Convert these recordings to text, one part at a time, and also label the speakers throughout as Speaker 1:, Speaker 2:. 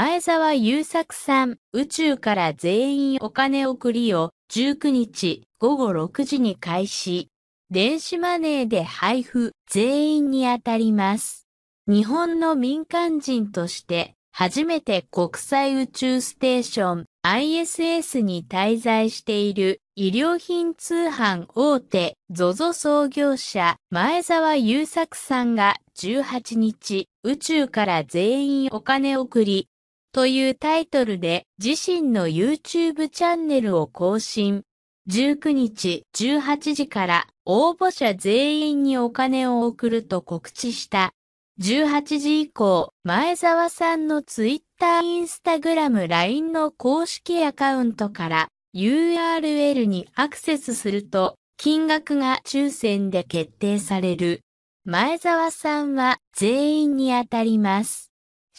Speaker 1: 前澤友作さん、宇宙から全員お金送りを19日午後6時に開始。電子マネーで配布、全員に当たります。日本の民間人として初めて国際宇宙ステーション ISS に滞在している医療品通販大手 ZOZO 創業者前澤友作さんが18日宇宙から全員お金送りというタイトルで自身の YouTube チャンネルを更新。19日18時から応募者全員にお金を送ると告知した。18時以降、前澤さんの Twitter、Instagram、LINE の公式アカウントから URL にアクセスすると金額が抽選で決定される。前澤さんは全員に当たります。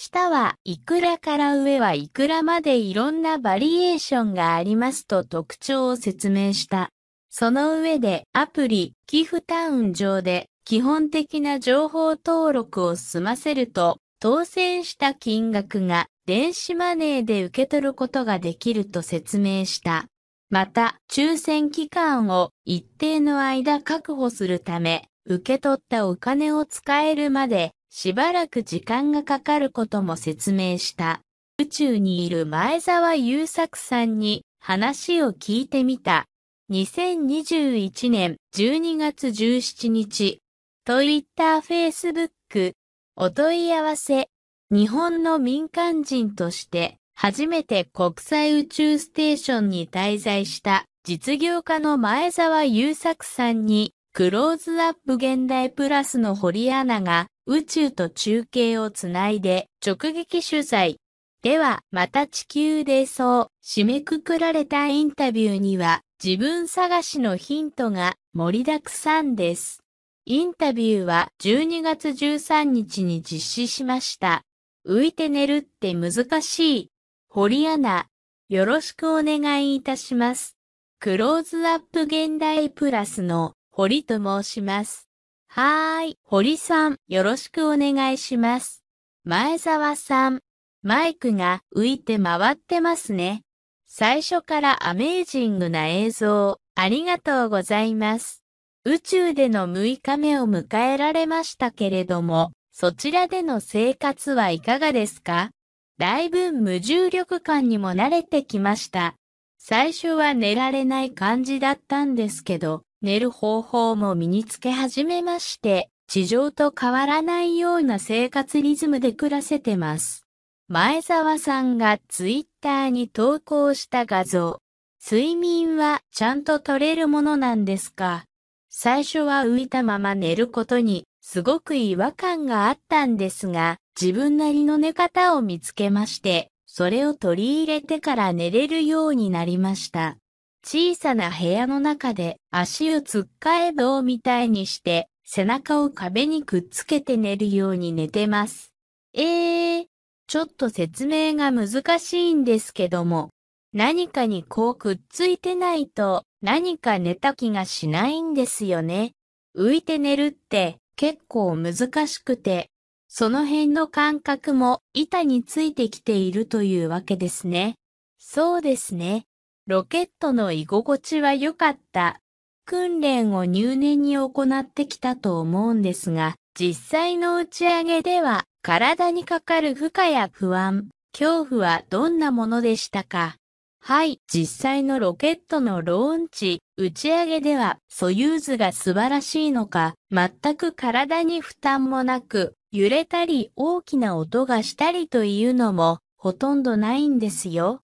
Speaker 1: 下はいくらから上はいくらまでいろんなバリエーションがありますと特徴を説明した。その上でアプリ、寄付タウン上で基本的な情報登録を済ませると、当選した金額が電子マネーで受け取ることができると説明した。また、抽選期間を一定の間確保するため、受け取ったお金を使えるまでしばらく時間がかかることも説明した。宇宙にいる前澤友作さんに話を聞いてみた。2021年12月17日、Twitter、Facebook、お問い合わせ、日本の民間人として初めて国際宇宙ステーションに滞在した実業家の前澤友作さんにクローズアップ現代プラスの堀アナが宇宙と中継をつないで直撃取材。では、また地球でそう、締めくくられたインタビューには、自分探しのヒントが盛りだくさんです。インタビューは12月13日に実施しました。浮いて寝るって難しい。堀アナ、よろしくお願いいたします。クローズアップ現代プラスの堀と申します。はーい、堀さん、よろしくお願いします。前澤さん、マイクが浮いて回ってますね。最初からアメージングな映像、ありがとうございます。宇宙での6日目を迎えられましたけれども、そちらでの生活はいかがですかだいぶ無重力感にも慣れてきました。最初は寝られない感じだったんですけど、寝る方法も身につけ始めまして、地上と変わらないような生活リズムで暮らせてます。前澤さんがツイッターに投稿した画像。睡眠はちゃんと取れるものなんですか最初は浮いたまま寝ることにすごく違和感があったんですが、自分なりの寝方を見つけまして、それを取り入れてから寝れるようになりました。小さな部屋の中で足をつっかえ棒みたいにして、背中を壁にくっつけて寝るように寝てます。ええー、ちょっと説明が難しいんですけども、何かにこうくっついてないと何か寝た気がしないんですよね。浮いて寝るって結構難しくて、その辺の感覚も板についてきているというわけですね。そうですね。ロケットの居心地は良かった。訓練を入念に行ってきたと思うんですが、実際の打ち上げでは体にかかる負荷や不安、恐怖はどんなものでしたかはい、実際のロケットのローンチ、打ち上げでは、ソユーズが素晴らしいのか、全く体に負担もなく、揺れたり大きな音がしたりというのも、ほとんどないんですよ。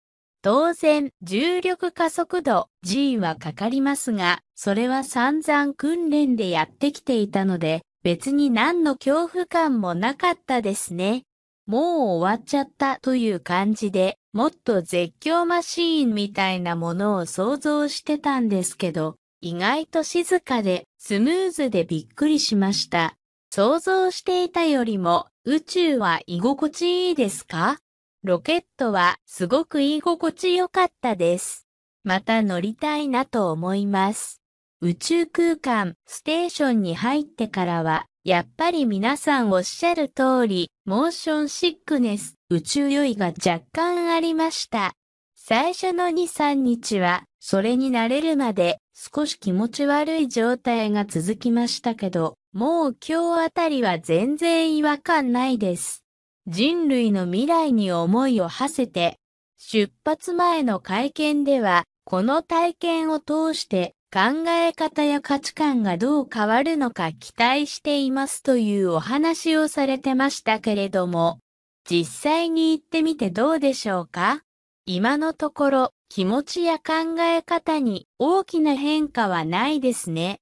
Speaker 1: 当然、重力加速度 G はかかりますが、それは散々訓練でやってきていたので、別に何の恐怖感もなかったですね。もう終わっちゃったという感じで、もっと絶叫マシーンみたいなものを想像してたんですけど、意外と静かでスムーズでびっくりしました。想像していたよりも宇宙は居心地いいですかロケットはすごく居心地よかったです。また乗りたいなと思います。宇宙空間ステーションに入ってからは、やっぱり皆さんおっしゃる通り、モーションシックネス、宇宙酔いが若干ありました。最初の2、3日は、それに慣れるまで少し気持ち悪い状態が続きましたけど、もう今日あたりは全然違和感ないです。人類の未来に思いを馳せて、出発前の会見では、この体験を通して考え方や価値観がどう変わるのか期待していますというお話をされてましたけれども、実際に行ってみてどうでしょうか今のところ気持ちや考え方に大きな変化はないですね。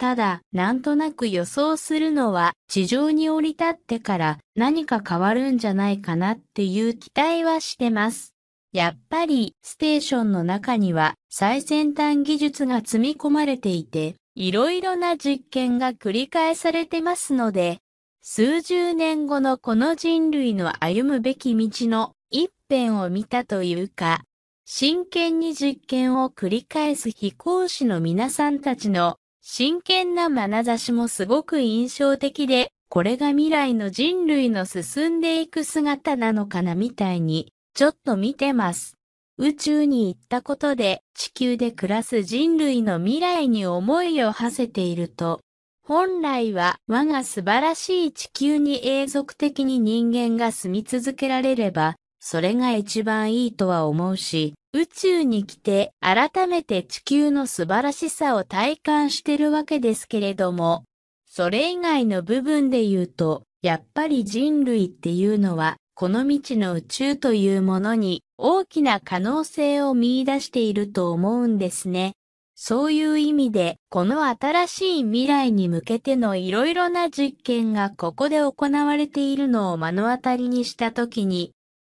Speaker 1: ただ、なんとなく予想するのは、地上に降り立ってから何か変わるんじゃないかなっていう期待はしてます。やっぱり、ステーションの中には最先端技術が積み込まれていて、いろいろな実験が繰り返されてますので、数十年後のこの人類の歩むべき道の一辺を見たというか、真剣に実験を繰り返す飛行士の皆さんたちの真剣な眼差しもすごく印象的で、これが未来の人類の進んでいく姿なのかなみたいに、ちょっと見てます。宇宙に行ったことで地球で暮らす人類の未来に思いを馳せていると、本来は我が素晴らしい地球に永続的に人間が住み続けられれば、それが一番いいとは思うし、宇宙に来て改めて地球の素晴らしさを体感してるわけですけれども、それ以外の部分で言うと、やっぱり人類っていうのは、この未知の宇宙というものに大きな可能性を見出していると思うんですね。そういう意味で、この新しい未来に向けてのいろいろな実験がここで行われているのを目の当たりにしたときに、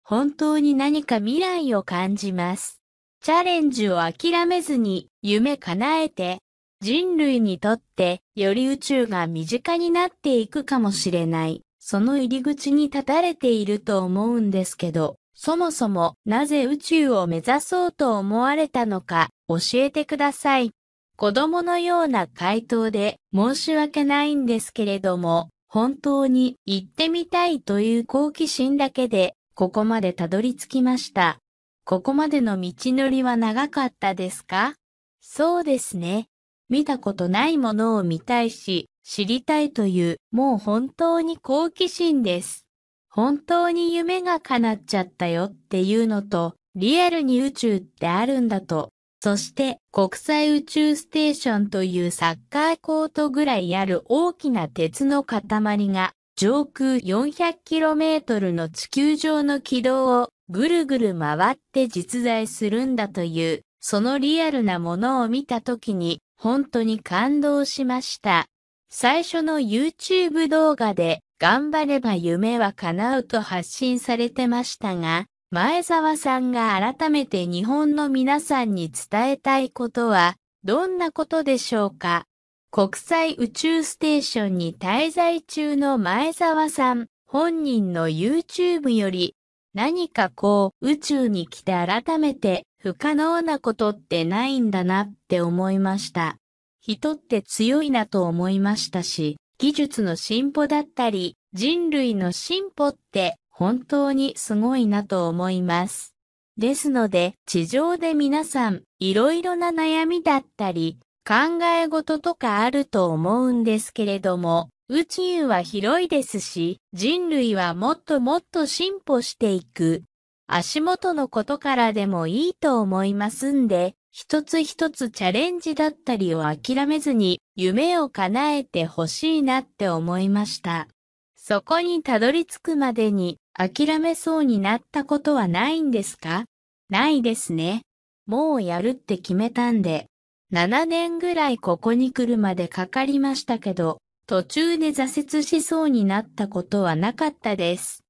Speaker 1: 本当に何か未来を感じます。チャレンジを諦めずに夢叶えて、人類にとってより宇宙が身近になっていくかもしれない、その入り口に立たれていると思うんですけど、そもそもなぜ宇宙を目指そうと思われたのか教えてください。子供のような回答で申し訳ないんですけれども、本当に行ってみたいという好奇心だけでここまでたどり着きました。ここまでの道のりは長かったですかそうですね。見たことないものを見たいし、知りたいという、もう本当に好奇心です。本当に夢が叶っちゃったよっていうのと、リアルに宇宙ってあるんだと。そして国際宇宙ステーションというサッカーコートぐらいある大きな鉄の塊が上空 400km の地球上の軌道をぐるぐる回って実在するんだという、そのリアルなものを見た時に本当に感動しました。最初の YouTube 動画で頑張れば夢は叶うと発信されてましたが、前澤さんが改めて日本の皆さんに伝えたいことはどんなことでしょうか国際宇宙ステーションに滞在中の前澤さん本人の YouTube より何かこう宇宙に来て改めて不可能なことってないんだなって思いました。人って強いなと思いましたし、技術の進歩だったり人類の進歩って本当にすごいなと思います。ですので地上で皆さんいろいろな悩みだったり考え事とかあると思うんですけれども、宇宙は広いですし、人類はもっともっと進歩していく。足元のことからでもいいと思いますんで、一つ一つチャレンジだったりを諦めずに、夢を叶えてほしいなって思いました。そこにたどり着くまでに、諦めそうになったことはないんですかないですね。もうやるって決めたんで。7年ぐらいここに来るまでかかりましたけど、途中で挫折しそうになったことはなかったです。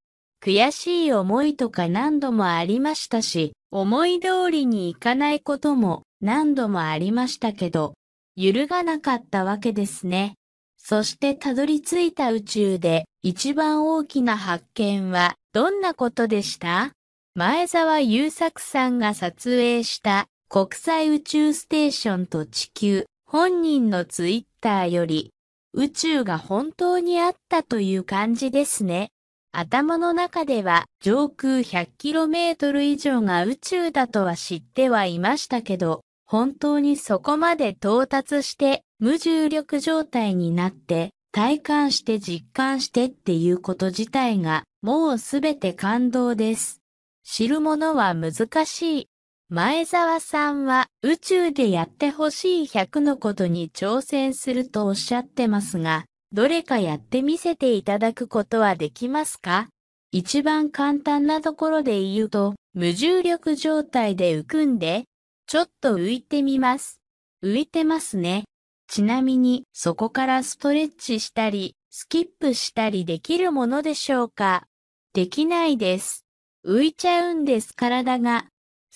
Speaker 1: 悔しい思いとか何度もありましたし、思い通りにいかないことも何度もありましたけど、揺るがなかったわけですね。そしてたどり着いた宇宙で一番大きな発見はどんなことでした前澤友作さんが撮影した国際宇宙ステーションと地球、本人のツイッターより、宇宙が本当にあったという感じですね。頭の中では上空 100km 以上が宇宙だとは知ってはいましたけど、本当にそこまで到達して無重力状態になって体感して実感してっていうこと自体がもうすべて感動です。知るものは難しい。前澤さんは宇宙でやってほしい100のことに挑戦するとおっしゃってますが、どれかやってみせていただくことはできますか一番簡単なところで言うと、無重力状態で浮くんで、ちょっと浮いてみます。浮いてますね。ちなみに、そこからストレッチしたり、スキップしたりできるものでしょうかできないです。浮いちゃうんです体が。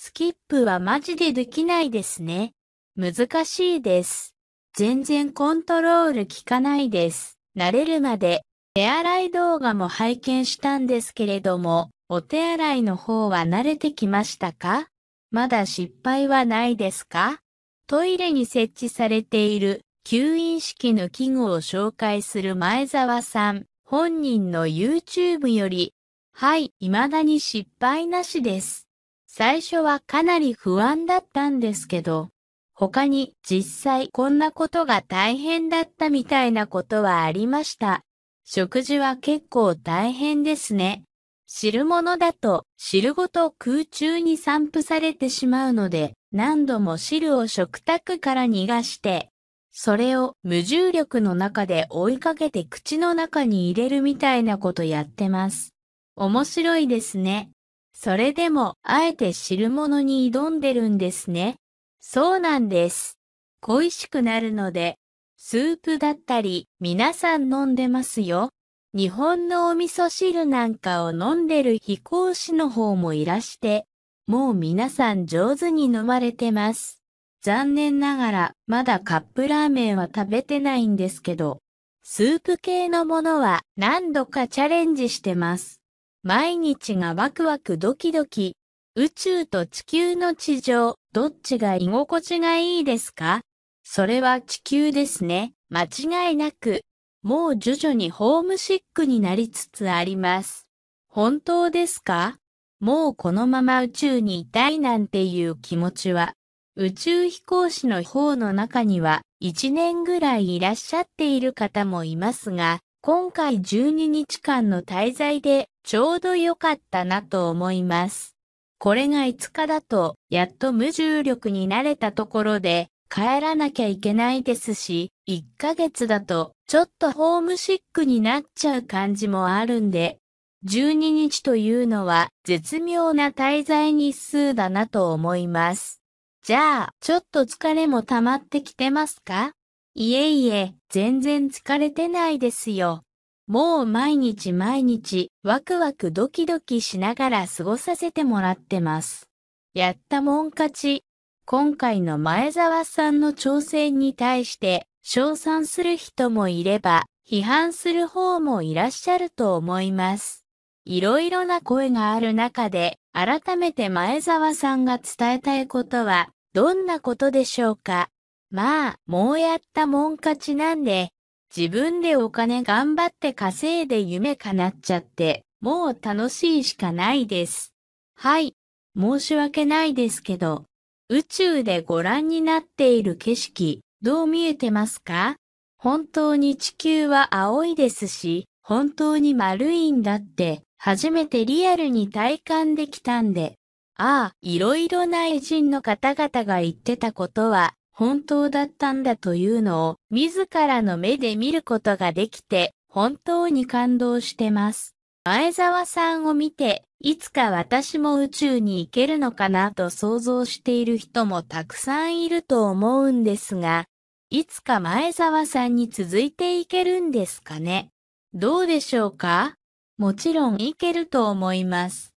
Speaker 1: スキップはマジでできないですね。難しいです。全然コントロール効かないです。慣れるまで。手洗い動画も拝見したんですけれども、お手洗いの方は慣れてきましたかまだ失敗はないですかトイレに設置されている吸引式の器具を紹介する前澤さん、本人の YouTube より、はい、未だに失敗なしです。最初はかなり不安だったんですけど、他に実際こんなことが大変だったみたいなことはありました。食事は結構大変ですね。汁物だと汁ごと空中に散布されてしまうので何度も汁を食卓から逃がしてそれを無重力の中で追いかけて口の中に入れるみたいなことやってます。面白いですね。それでも、あえて汁物に挑んでるんですね。そうなんです。恋しくなるので、スープだったり、皆さん飲んでますよ。日本のお味噌汁なんかを飲んでる飛行士の方もいらして、もう皆さん上手に飲まれてます。残念ながら、まだカップラーメンは食べてないんですけど、スープ系のものは何度かチャレンジしてます。毎日がワクワクドキドキ。宇宙と地球の地上、どっちが居心地がいいですかそれは地球ですね。間違いなく。もう徐々にホームシックになりつつあります。本当ですかもうこのまま宇宙にいたいなんていう気持ちは、宇宙飛行士の方の中には一年ぐらいいらっしゃっている方もいますが、今回12日間の滞在でちょうど良かったなと思います。これが5日だと、やっと無重力になれたところで、帰らなきゃいけないですし、1ヶ月だと、ちょっとホームシックになっちゃう感じもあるんで、12日というのは絶妙な滞在日数だなと思います。じゃあ、ちょっと疲れも溜まってきてますかいえいえ、全然疲れてないですよ。もう毎日毎日ワクワクドキドキしながら過ごさせてもらってます。やったもん勝ち。今回の前澤さんの挑戦に対して称賛する人もいれば批判する方もいらっしゃると思います。いろいろな声がある中で改めて前澤さんが伝えたいことはどんなことでしょうかまあ、もうやったもん勝ちなんで、自分でお金頑張って稼いで夢叶っちゃって、もう楽しいしかないです。はい、申し訳ないですけど、宇宙でご覧になっている景色、どう見えてますか本当に地球は青いですし、本当に丸いんだって、初めてリアルに体感できたんで。ああ、いろいろな偉人の方々が言ってたことは、本当だったんだというのを自らの目で見ることができて本当に感動してます。前澤さんを見て、いつか私も宇宙に行けるのかなと想像している人もたくさんいると思うんですが、いつか前澤さんに続いていけるんですかね。どうでしょうかもちろんいけると思います。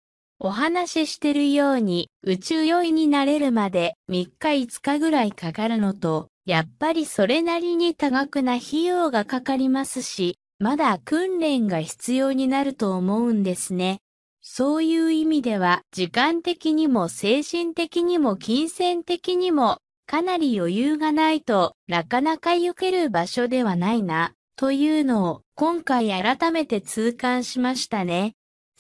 Speaker 1: お話ししてるように宇宙酔いになれるまで3日5日ぐらいかかるのと、やっぱりそれなりに多額な費用がかかりますし、まだ訓練が必要になると思うんですね。そういう意味では、時間的にも精神的にも金銭的にも、かなり余裕がないと、なかなか行ける場所ではないな、というのを、今回改めて痛感しましたね。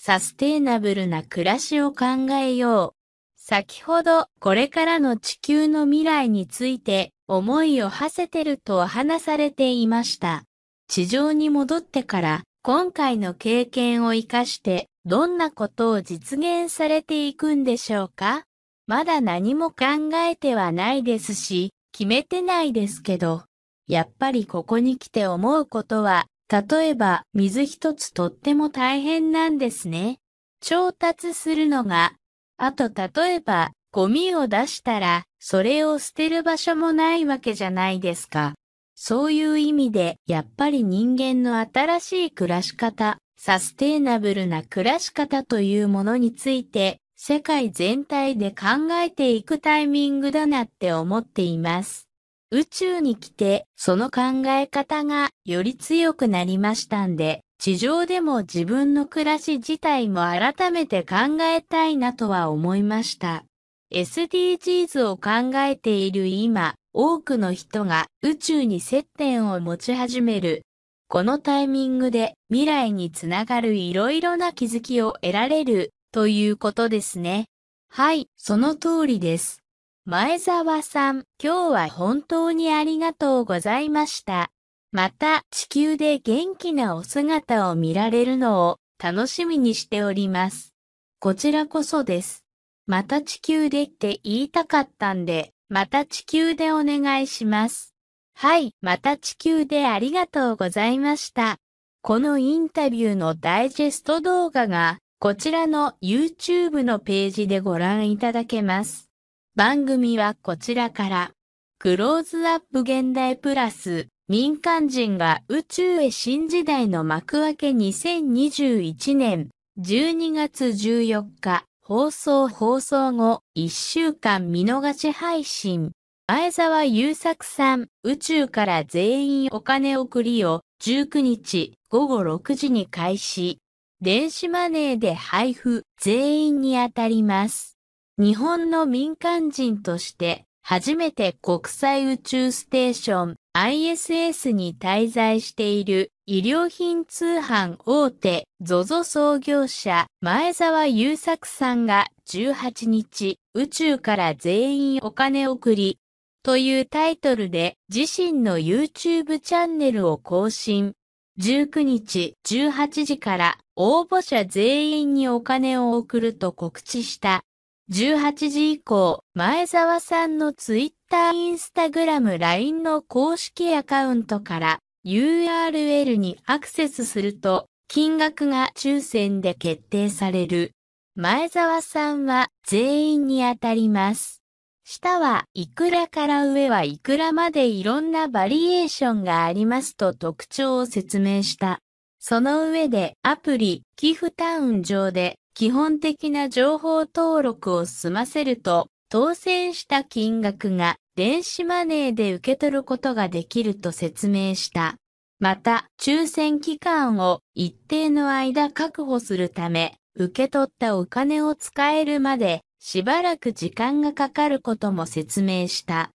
Speaker 1: サステイナブルな暮らしを考えよう。先ほどこれからの地球の未来について思いを馳せてると話されていました。地上に戻ってから今回の経験を活かしてどんなことを実現されていくんでしょうかまだ何も考えてはないですし、決めてないですけど、やっぱりここに来て思うことは例えば、水一つとっても大変なんですね。調達するのが。あと例えば、ゴミを出したら、それを捨てる場所もないわけじゃないですか。そういう意味で、やっぱり人間の新しい暮らし方、サステイナブルな暮らし方というものについて、世界全体で考えていくタイミングだなって思っています。宇宙に来て、その考え方がより強くなりましたんで、地上でも自分の暮らし自体も改めて考えたいなとは思いました。SDGs を考えている今、多くの人が宇宙に接点を持ち始める。このタイミングで未来につながるいろいろな気づきを得られるということですね。はい、その通りです。前澤さん、今日は本当にありがとうございました。また地球で元気なお姿を見られるのを楽しみにしております。こちらこそです。また地球でって言いたかったんで、また地球でお願いします。はい、また地球でありがとうございました。このインタビューのダイジェスト動画がこちらの YouTube のページでご覧いただけます。番組はこちらから、クローズアップ現代プラス、民間人が宇宙へ新時代の幕開け2021年12月14日、放送放送後1週間見逃し配信。前澤優作さん、宇宙から全員お金送りを19日午後6時に開始。電子マネーで配布、全員に当たります。日本の民間人として初めて国際宇宙ステーション ISS に滞在している医療品通販大手 ZOZO 創業者前澤友作さんが18日宇宙から全員お金送りというタイトルで自身の YouTube チャンネルを更新。19日18時から応募者全員にお金を送ると告知した。18時以降、前澤さんのツイッター、インスタグラム、LINE の公式アカウントから URL にアクセスすると、金額が抽選で決定される。前澤さんは全員に当たります。下はいくらから上はいくらまでいろんなバリエーションがありますと特徴を説明した。その上でアプリ、寄フタウン上で基本的な情報登録を済ませると、当選した金額が電子マネーで受け取ることができると説明した。また、抽選期間を一定の間確保するため、受け取ったお金を使えるまでしばらく時間がかかることも説明した。